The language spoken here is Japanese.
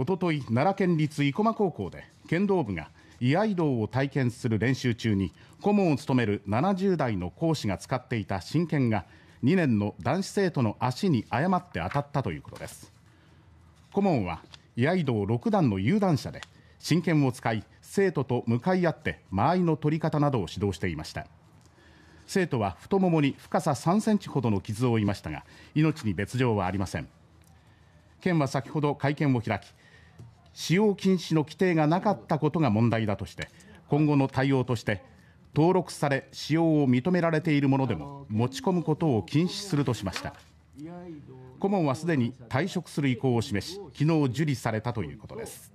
おととい奈良県立生駒高校で剣道部が居合道を体験する練習中に顧問を務める70代の講師が使っていた真剣が2年の男子生徒の足に誤って当たったということです顧問は居合道6段の有段者で真剣を使い生徒と向かい合って間合いの取り方などを指導していました生徒は太ももに深さ3センチほどの傷を負いましたが命に別状はありません県は先ほど会見を開き使用禁止の規定がなかったことが問題だとして今後の対応として登録され使用を認められているものでも持ち込むことを禁止するとしました顧問はすでに退職する意向を示し昨日受理されたということです